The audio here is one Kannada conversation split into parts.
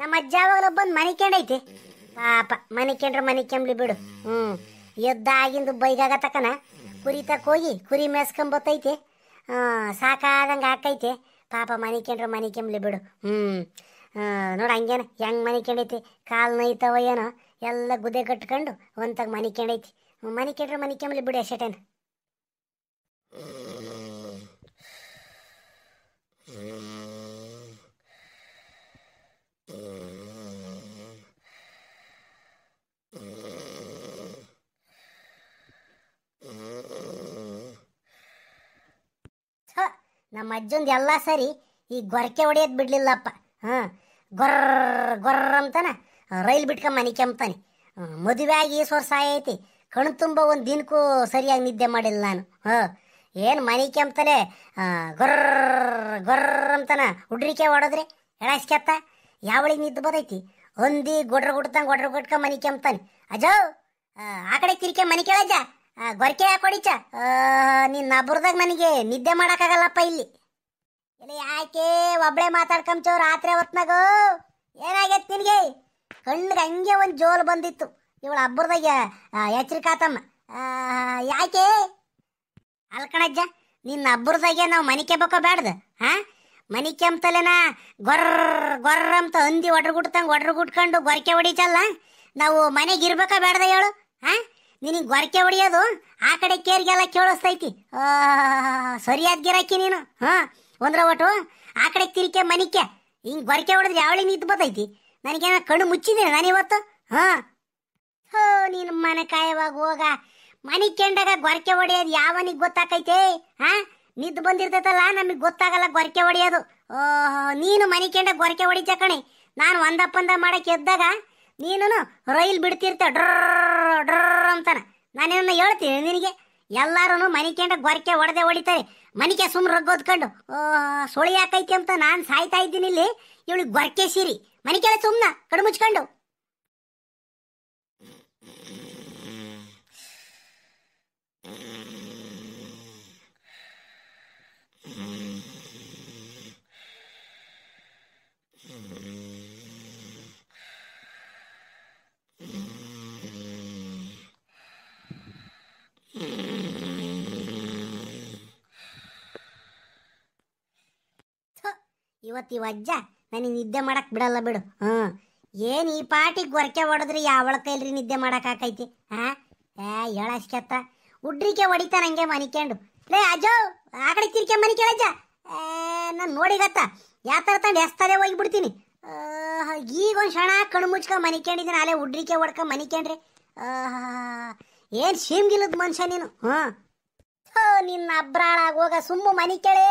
ನಮ್ಮ ಅಜ್ಜ ಯಾವಾಗಲೂ ಬಂದು ಮನಿಕೊಂಡೈತಿ ಪಾಪ ಮನೆ ಮನಿಕೊಂಬ್ಲಿ ಬಿಡು ಹ್ಞೂ ಎದ್ದ ಆಗಿಂದು ಬೈಗಾಗ ತಕ್ಕನ ಕುರಿ ಹೋಗಿ ಕುರಿ ಮೇಸ್ಕೊಂಬತ್ತೈತೆ ಸಾಕಾದಂಗೆ ಹಾಕೈತಿ ಪಾಪ ಮನೆ ಮನಿಕೊಂಬ್ಲಿ ಬಿಡು ಹ್ಞೂ ನೋಡು ಹಂಗೇನ ಹೆಂಗೆ ಮನಿಕೊಂಡೈತಿ ಕಾಲು ನೈತವ ಏನೋ ಎಲ್ಲ ಗುದೆ ಕಟ್ಕೊಂಡು ಮನೆ ಮನಿಕೊಂಡೈತಿ ಮನೆ ಮನಿಕೊಂಬ್ಲಿ ಬಿಡು ಅಷ್ಟೇನ ಅಜ್ಜಂದು ಎಲ್ಲ ಸರಿ ಈ ಗೊರಕೆ ಹೊಡೆಯೋದು ಬಿಡ್ಲಿಲ್ಲಪ್ಪ ಹಾಂ ಗೊರ್ರ ಗೊರ್ರ ಅಂತಾನೆ ರೈಲ್ ಬಿಟ್ಕ ಮನೆ ಕೆಂಪ್ತಾನೆ ಮದುವೆ ಆಗಿ ಈ ವರ್ಷ ಐತಿ ಕಣ್ ತುಂಬ ಒಂದು ದಿನಕ್ಕೂ ಸರಿಯಾಗಿ ನಿದ್ದೆ ಮಾಡಿಲ್ಲ ನಾನು ಹಾಂ ಏನು ಮನೆ ಕೆಂಪ್ತಾನೆ ಗೊರ್ರ ಗೊರ್ರ ಅಂತಾನೆ ಹುಡ್ರಿಕೆ ಹೊಡೆದ್ರಿ ಎಳಾಸ್ಕೆತ್ತ ಯಾವಳಿಗೆ ನಿದ್ದೆ ಬದೈತಿ ಹೊಂದಿ ಗೊಡ್ರ ಗುಡ್ತಾನೆ ಗೊಡ್ರ ಗುಡ್ಕ ಮನೆ ಕೆಂಪ್ತಾನೆ ಅಜೋ ಆ ಕಡೆ ತಿರ್ಕೆ ಮನೆ ಕೇಳಜ್ಜ ಗೊರಕೆ ಯಾಕೆ ನೀನು ನಬ್ರದಾಗ ನನಗೆ ನಿದ್ದೆ ಮಾಡೋಕ್ಕಾಗಲ್ಲಪ್ಪ ಇಲ್ಲಿ ಇಲ್ಲಿ ಯಾಕೆ ಒಬ್ಳೆ ಮಾತಾಡ್ಕಂಚೋ ರಾತ್ರಿ ಹೊತ್ನಾಗ ಏನಾಗೈತೆ ನಿನಗೆ ಕಣ್ಣಿಗೆ ಹಂಗೆ ಒಂದು ಜೋಲು ಬಂದಿತ್ತು ಇವಳು ಹಬ್ಬರದಾಗ ಎಚ್ಚರಿಕಾತಮ್ಮ ಯಾಕೆ ಅಲ್ಕಣಜ್ಜ ನಿನ್ನ ಹಬ್ಬರದಾಗೆ ನಾವು ಮನೆ ಕೆಬ್ಬಕೋ ಬೇಡದ ಹಾಂ ಮನೆ ಕೆಂಪ್ತಲೇನ ಗೊರ್ರ ಗೊರ್ರ ಅಂತ ಹಂದಿ ಒಡ್ರ ಒಡ್ರುಗುಟ್ಕೊಂಡು ಗೊರಕೆ ಹೊಡಿತಲ್ಲ ನಾವು ಮನೆಗೆ ಇರ್ಬೇಕಾ ಬೇಡ್ದ ಹೇಳು ಹಾ ನಿನಗೆ ಗೊರಕೆ ಹೊಡಿಯೋದು ಆ ಕಡೆ ಕೇರಿಗೆಲ್ಲ ಕೇಳಿಸ್ತೈತಿ ಸರಿಯಾದ ಗಿರಾಕಿ ನೀನು ಹಾ ಒಂದ್ರ ಒಟ್ಟು ಆ ಕಡೆ ತಿರಿಕೆ ಮನಿಕೆ ಹಿಂಗ್ ಗೊರಕೆ ಹೊಡೆದ್ರೆ ಯಾವಳಿ ನಿಂತು ಬತ್ತೈತಿ ನನಗೇನ ಕಣ್ಣು ಮುಚ್ಚಿದ್ದೀನಿ ನಾನು ಇವತ್ತು ಹಾ ಹೋ ನೀನು ಮನೆ ಕಾಯವಾಗ ಹೋಗ ಮನೆ ಕೆಂಡಾಗ ಗೊರಕೆ ಹೊಡೆಯೋದು ಯಾವನಿಗೆ ಗೊತ್ತಾಕೈತೆ ಹಾ ನಿದ್ದು ಬಂದಿರ್ತೈತಲ್ಲ ನಮಗೆ ಗೊತ್ತಾಗಲ್ಲ ಗೊರಕೆ ಹೊಡೆಯೋದು ಓಹೋ ನೀನು ಮನೆ ಕೆಂಡ ಗೊರಕೆ ಹೊಡಿತ ಕಣಿ ನಾನು ಒಂದಪ್ಪಂದ ಮಾಡಕ್ಕೆ ಎದ್ದಾಗ ನೀನು ರೈಲ್ ಬಿಡ್ತಿರ್ತ ಡ್ರ ಡ್ರ ಅಂತಾನೆ ನಾನೇನ ಹೇಳ್ತೀನಿ ನಿನಗೆ ಎಲ್ಲಾರು ಮನಿಕೆಂಡ ಗೊರಕೆ ಒಡದೆ ಹೊಡಿತಾರೆ ಮನಿಕೆ ಸುಮ್ ರಗ್ಗೋದ್ಕೊಂಡು ಸೋಳಿ ಹಾಕೈತಿ ಅಂತ ನಾನು ಸಾಯ್ತಾ ಇದ್ದೀನಿ ಇಲ್ಲಿ ಇವಳಿಗೆ ಗೊರಕೆ ಸೀರಿ ಕೇಳ ಸುಮ್ನ ಕಡು ಇವತ್ತು ಇವ ಅಜ್ಜ ನನಗೆ ನಿದ್ದೆ ಮಾಡಕ್ ಬಿಡಲ್ಲ ಬಿಡು ಹಾಂ ಏನು ಈ ಪಾಟಿ ಗೊರಕೆ ಹೊಡೆದ್ರಿ ಯಾವಳ ಕೈಲ್ರಿ ನಿದ್ದೆ ಮಾಡಕ್ಕೆ ಹಾಕೈತಿ ಹಾ ಏ ಹೇಳಷ್ಕೆತ್ತ ಉಡ್ರಿಕೆ ಹೊಡಿತಾನ ಹಂಗೆ ಮನಿಕೊಂಡು ಲೇ ಅಜ್ಜೋ ಆ ಕಡೆ ತಿರ್ಕೆ ಮನಿ ಕೇಳಜ್ಜ ನಾನು ನೋಡಿಗತ್ತ ಯಾವ ಥರ ತಂಡ ಎಸ್ತದೆ ಹೋಗಿಬಿಡ್ತೀನಿ ಈಗ ಒಂದು ಕ್ಷಣ ಕಣ್ಣು ಮುಚ್ಕೊಂಡು ಮನಿಕೊಂಡಿದ್ದೀನಿ ಅಲ್ಲೇ ಉಡ್ರಿಕೆ ಹೊಡ್ಕೊಂಡು ಮನಿಕೊಂಡ್ರಿ ಏನು ಶೀಮ್ಗಿಲ್ಲದ ಮನುಷ್ಯ ನೀನು ಹಾಂ ನಿನ್ನ ಅಬ್ರಾಳಾಗ ಹೋಗ ಸುಮ್ಮ ಮನಿ ಕೇಳೇ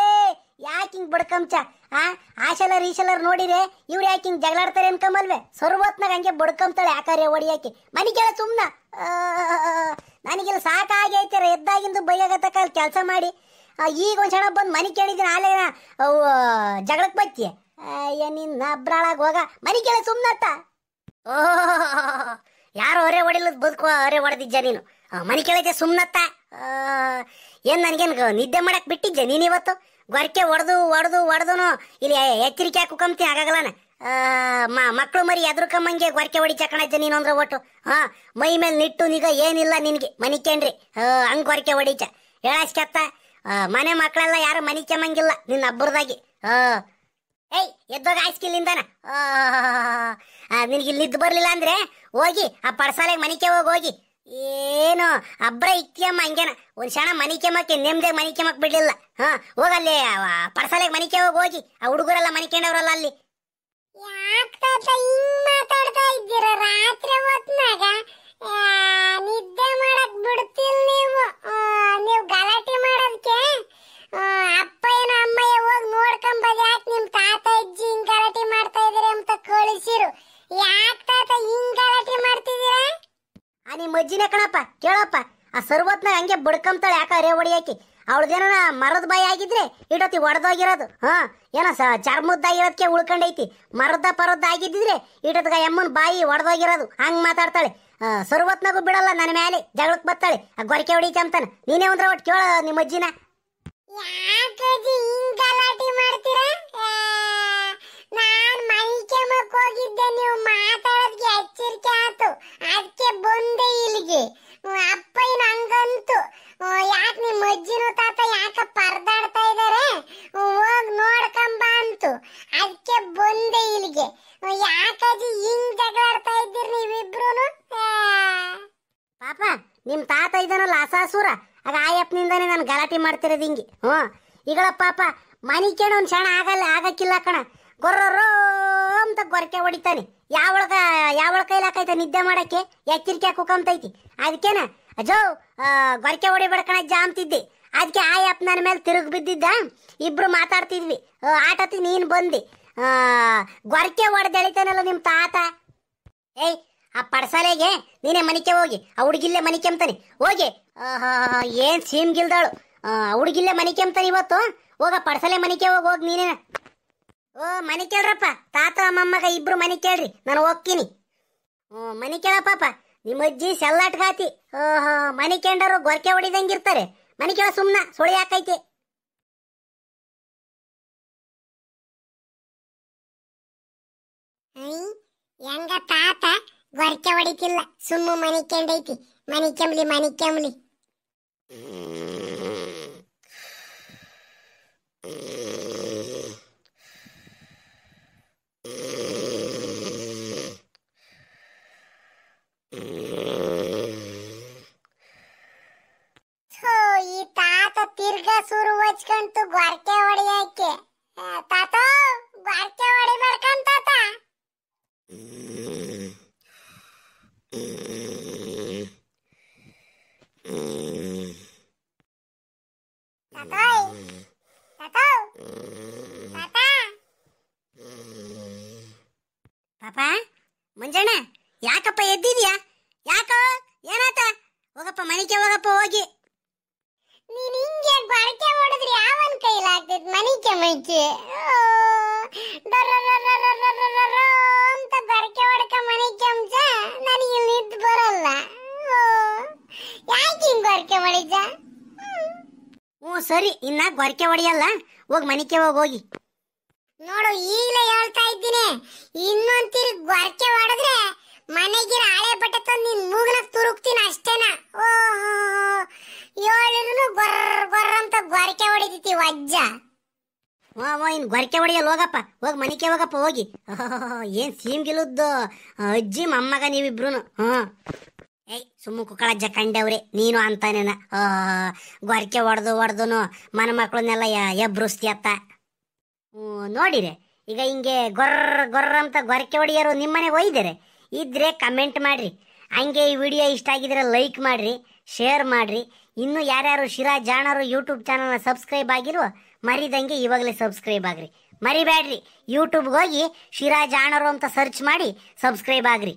ಯಾಕೆ ಹಿಂಗ್ ಬಡ್ಕಂಚ ಆ ಆಶಲರ್ ಈಶಲರ್ ನೋಡಿದ್ರೆ ಇವ್ರು ಯಾಕೆ ಹಿಂಗ್ ಜಗಳಾಡ್ತಾರೆ ಅನ್ಕಂಬಲ್ವೇ ಸರ್ವತ್ನಾಗ ಹಂಗೆ ಬಡ್ಕಂತಾಳೆ ಯಾಕಾರೆ ಹೊಡಿಯಾಕಿ ಮನಿಗೆಲ್ಲ ಸುಮ್ಮನ ನನಗೆಲ್ಲ ಸಾಕಾಗೈತಾರೆ ಎದ್ದಾಗಿಂದು ಬೈಯಾಗತ್ತಕ್ಕ ಅಲ್ಲಿ ಕೆಲಸ ಮಾಡಿ ಈಗ ಒಂದ್ ಜನ ಬಂದು ಮನೆ ಕೇಳಿದ್ರೆ ಆಲೇನ ಜಗಳಕ್ ಜಗಳಕ್ಕೆ ಬತ್ತಿ ಅಯ್ಯ ಅಬ್ರಾಳಾಗ ಹೋಗ ಮನೆ ಕೇಳ ಸುಮ್ಮನತ್ತ ಓಹ್ ಯಾರು ಹೊರೆ ಹೊಡಿಲದ್ ಬದುಕುವ ಹೊರೆ ಹೊಡೆದಿದ್ದ ನೀನು ಮನೆ ಕೇಳಿದ್ದೆ ಸುಮ್ಮನತ್ತ ಏನ್ ನನಗೇನು ನಿದ್ದೆ ಮಾಡಕ್ಕೆ ಬಿಟ್ಟಿದ್ದೆ ನೀನ್ ಇವತ್ತು ಗೊರಕೆ ಒಡೆದು ಒಡೆದು ಒಡೆದನು ಇಲ್ಲಿ ಎಚ್ಚರಿಕೆ ಕುಕಂತಿ ಆಗಲ್ಲಾನ ಮಕ್ಕಳು ಮರಿ ಕಮ್ಮಂಗೆ ಗೊರಕೆ ಹೊಡಿ ಚಕಣಜ್ಜ ನೀನು ಅಂದ್ರೆ ಒಟ್ಟು ಹಾ ಮೈ ಮೇಲೆ ನಿಟ್ಟು ನೀಗ ಏನಿಲ್ಲ ನಿನಗೆ ಮನಿಕೇನ್ರಿ ಹಂಗೆ ಗೊರಕೆ ಹೊಡಿಚ ಹೇಳಾಸ್ಕೆತ್ತ ಮನೆ ಮಕ್ಕಳೆಲ್ಲ ಯಾರು ಮನಿಕೆಮ್ಮಂಗಿಲ್ಲ ನಿನ್ನ ಅಬ್ಬರದಾಗಿ ಹಾಂ ಏಯ್ ಎದ್ದೋಗ ಆಯ್ಸ್ಕಿಲ್ಲಿಂದನ ನಿನಗೆ ಇಲ್ಲಿದ್ದು ಬರಲಿಲ್ಲ ಅಂದ್ರೆ ಹೋಗಿ ಆ ಪಡ್ಸಾಲೆಗೆ ಮನಿಕೆ ಹೋಗಿ ಹೋಗಿ ಏನು ಅಬ್ರ ಇಕ್ಕಿಯಮ್ಮ ಹಂಗೇನ ಒಂದ್ ಕ್ಷಣ ಮನಿ ಕೆಮ್ಮಕ್ಕೆ ನೆಮ್ಮದಿ ಮನಿ ಕೆಮ್ಮಕ್ ಬಿಡ್ಲಿಲ್ಲ ಹಾ ಹೋಗಲ್ಲಿ ಪರ್ಸಲೆಗೆ ಮನಿ ಹೋಗಿ ಆ ಹುಡುಗರೆಲ್ಲ ಮನಿ ಅಲ್ಲಿ ಯಾಕೆ ಮಾತಾಡ್ತಾ ಇದ್ದೀರ ನಿಮ್ಮ ಅಜ್ಜಿನೇ ಕಣಪ್ಪ ಕೇಳಪ್ಪ ಆ ಸರ್ವತ್ನಾಗ ಹಂಗೆ ಬಡ್ಕಂತಾಳೆ ಯಾಕ ರೇ ಹೊಡಿಯಾಕಿ ಅವಳದೇನ ಮರದ ಬಾಯಿ ಆಗಿದ್ರೆ ಇಡತಿ ಒಡೆದೋಗಿರೋದು ಹಾ ಏನೋ ಸ ಚರ್ಮದ್ದಾಗಿರೋದಕ್ಕೆ ಉಳ್ಕೊಂಡೈತಿ ಮರದ ಪರದ್ದ ಆಗಿದ್ದಿದ್ರೆ ಇಡೋತ್ಗ ಎಮ್ಮನ್ ಬಾಯಿ ಒಡೆದೋಗಿರೋದು ಹಂಗೆ ಮಾತಾಡ್ತಾಳೆ ಸರ್ವತ್ನಾಗೂ ಬಿಡಲ್ಲ ನನ್ನ ಮೇಲೆ ಜಗಳಕ್ಕೆ ಬತ್ತಾಳೆ ಆ ಗೊರಕೆ ಚಂತನ ನೀನೇ ಒಂದ್ರ ಒಟ್ಟು ಕೇಳ ನಿಮ್ಮ ಅಜ್ಜಿನ ನಾನು ಹೋಗಿದ್ದೆ ನೀವು ಮಾತಾಡೋದಕ್ಕೆ ಎಚ್ಚರಿಕೆ ಆಯ್ತು ಮನ್ಸಿಗೆ ಅಪ್ಪ ಏನು ಯಾಕೆ ನಿಮ್ಮ ಅಜ್ಜಿನೂ ತಾತ ಯಾಕ ಪರದಾಡ್ತಾ ಇದಾರೆ ಹೋಗಿ ನೋಡ್ಕಂಬ ಅಂತು ಅದಕ್ಕೆ ಬಂದೆ ಇಲ್ಲಿಗೆ ಯಾಕಜ್ಜಿ ಹಿಂಗ್ ಜಗಳಾಡ್ತಾ ಇದ್ದೀರಿ ನೀವಿಬ್ರು ಪಾಪ ನಿಮ್ ತಾತ ಇದಾನಲ್ಲ ಅಸಾಸುರ ಆಗ ಆಯಪ್ಪನಿಂದಾನೆ ನಾನು ಗಲಾಟೆ ಮಾಡ್ತಿರೋದು ಹಿಂಗೆ ಹ್ಞೂ ಈಗಳ ಪಾಪ ಮನಿ ಕೇಳೋ ಒಂದು ಕ್ಷಣ ಆಗಲ್ಲ ಆಗಕ್ಕಿಲ್ಲ ಕಣ ಗೊರ್ರೋ ಅಂತ ಗೊರಕೆ ಹೊಡಿತಾನೆ ಯಾವಳಗ ಯಾವಳ ಕೈಲಾಕೈತೆ ನಿದ್ದೆ ಮಾಡಕ್ಕೆ ಎಚ್ಚರಿಕೆ ಕುಕಂತೈತಿ ಅದಕ್ಕೇನ ಅಜೋ ಗೊರಕೆ ಹೊಡಿಬೇಡ ಕಣ ಅಂತಿದ್ದೆ ಅದಕ್ಕೆ ಆ ಆಪ್ ನನ್ನ ಮೇಲೆ ತಿರುಗಿ ಬಿದ್ದಿದ್ದ ಇಬ್ರು ಮಾತಾಡ್ತಿದ್ವಿ ಆಟತಿ ನೀನು ಬಂದಿ ಗೊರಕೆ ಹೊಡೆದೆಳಿತಾನಲ್ಲ ನಿಮ್ಮ ತಾತ ಏಯ್ ಆ ಪಡ್ಸಲೆಗೆ ನೀನೆ ಮನಿಕೆ ಹೋಗಿ ಆ ಹುಡುಗಿಲ್ಲೇ ಮನಿಕೆಂಬ್ತಾನೆ ಹೋಗಿ ಏನ್ ಏನು ಹುಡ್ಗಿಲ್ಲೆ ಹುಡುಗಿಲ್ಲೇ ಮನಿಕೆಂಬ್ತಾನೆ ಇವತ್ತು ಹೋಗ ಪಡ್ಸಲೆ ಮನಿಕೆ ಹೋಗಿ ಹೋಗಿ ನೀನೇನ ಓ ಮನಿ ಕೇಳ್ರಪ್ಪ ತಾತ ಅಮ್ಮಮ್ಮಗ ಇಬ್ರು ಮನಿ ಕೇಳ್ರಿ ನಾನು ಹೋಗ್ತೀನಿ ಓ ಮನೆ ಕೇಳಪ್ಪ ನಿಮ್ಮ ಅಜ್ಜಿ ಸೆಲ್ಲಾಟ್ಗಾತಿ ಓಹೋ ಮನೆ ಕೇಂಡರು ಗೊರಕೆ ಹೊಡಿದಂಗಿರ್ತಾರೆ ಮನೆ ಕೇಳ ಸುಮ್ಮನ ಸುಳಿ ಹಾಕೈತಿ ಹೆಂಗ ತಾತ ಗೊರಕೆ ಹೊಡಿತಿಲ್ಲ ಸುಮ್ಮ ಮನೆ ಕೇಂಡೈತಿ ಮನೆ ಕೆಮ್ಲಿ ಮನೆ ಕೆಮ್ಲಿ ಪಾಪ ಮುಂಜಾಣ ಯಾಕಪ್ಪ ಎದ್ದಿದ್ಯಾ ಯಾಕೋ ಏನಾತ ಹೋಗಪ್ಪ ಮನೆಗೆ ಹೋಗಪ್ಪ ಹೋಗಿ ನೀನ್ ಹಿಂಗೆ ಬಳಕೆ ಮಾಡಿದ್ರೆ ಯಾವನ್ ಕೈಲಾಗ್ತೈತ್ ಮನಿಕೆ ಮೈಕೆ ಅಂತ ಬರಕೆ ಹೊಡ್ಕ ಮನಿಕೆ ಅಂಶ ನನಗೆ ಇಲ್ಲಿ ಬರಲ್ಲ ಯಾಕೆ ಹಿಂಗ್ ಗೊರಕೆ ಹೊಡಿಜ ಹ್ಞೂ ಸರಿ ಇನ್ನ ಗೊರಕೆ ಹೊಡಿಯಲ್ಲ ಹೋಗಿ ಮನಿಕೆ ಹೋಗಿ ಹೋಗಿ ನೋಡು ಈಗಲೇ ಹೇಳ್ತಾ ಇದ್ದೀನಿ ಇನ್ನೊಂದ್ ತಿರುಗಿ ಗೊರಕೆ ಮಾಡಿದ್ರೆ ಮನೆಗಿರ ಹಳೆ ಬಟ್ಟೆ ತಂದು ನಿನ್ ಮೂಗಿನ ತುರುಕ್ತೀನಿ ಅಷ್ಟೇನ ಓಹೋ ಹೇಳಿದ್ರು ಬರ್ರ ಬರ್ರ ಅಂತ ಗೊರಕೆ ಹೊಡಿತೈತಿ ವಜ್ಜ ಓ ಓ ಇನ್ ಗೊರಕೆ ಹೊಡೆಯಲ್ಲ ಹೋಗಪ್ಪ ಹೋಗಿ ಮನೆಗೆ ಹೋಗಪ್ಪ ಹೋಗಿ ಏನ್ ಸೀಮ್ ಗಿಲದ್ದು ಅಜ್ಜಿ ಮೊಮ್ಮಗ ನೀವಿಬ್ರು ಹ್ಞೂ ಏಯ್ ಸುಮ್ಮ ಕುಕ್ಕಳಜ್ಜ ಕಂಡವ್ರೆ ನೀನು ಅಂತಾನೇನ ಗೊರಕೆ ಹೊಡೆದು ಹೊಡೆದು ಮನ ಮಕ್ಕಳನ್ನೆಲ್ಲ ಎಬ್ಬ್ರಿಸ್ತೀಯತ್ತ ನೋಡಿದೆ ಈಗ ಹಿಂಗೆ ಗೊರ್ರ ಗೊರ್ರ ಅಂತ ಗೊರಕೆ ಹೊಡೆಯೋರು ನಿಮ್ಮನೆ ಒಯ್ದಾರೆ ಇದ್ರೆ ಕಮೆಂಟ್ ಮಾಡಿರಿ ಹಂಗೆ ಈ ವಿಡಿಯೋ ಇಷ್ಟ ಆಗಿದ್ರೆ ಲೈಕ್ ಮಾಡ್ರಿ ಶೇರ್ ಮಾಡಿರಿ ಇನ್ನು ಯಾರ್ಯಾರು ಶಿರಾ ಜಾಣರು ಯೂಟ್ಯೂಬ್ ಚಾನಲ್ನ ಸಬ್ಸ್ಕ್ರೈಬ್ ಆಗಿರೋ ಮರಿದಂಗೆ ಇವಾಗಲೇ ಸಬ್ಸ್ಕ್ರೈಬ್ ಆಗ್ರಿ ಮರಿಬೇಡ್ರಿ ಯೂಟ್ಯೂಬ್ಗೆ ಹೋಗಿ ಶಿರಾ ಜಾಣರು ಅಂತ ಸರ್ಚ್ ಮಾಡಿ ಸಬ್ಸ್ಕ್ರೈಬ್ ಆಗ್ರಿ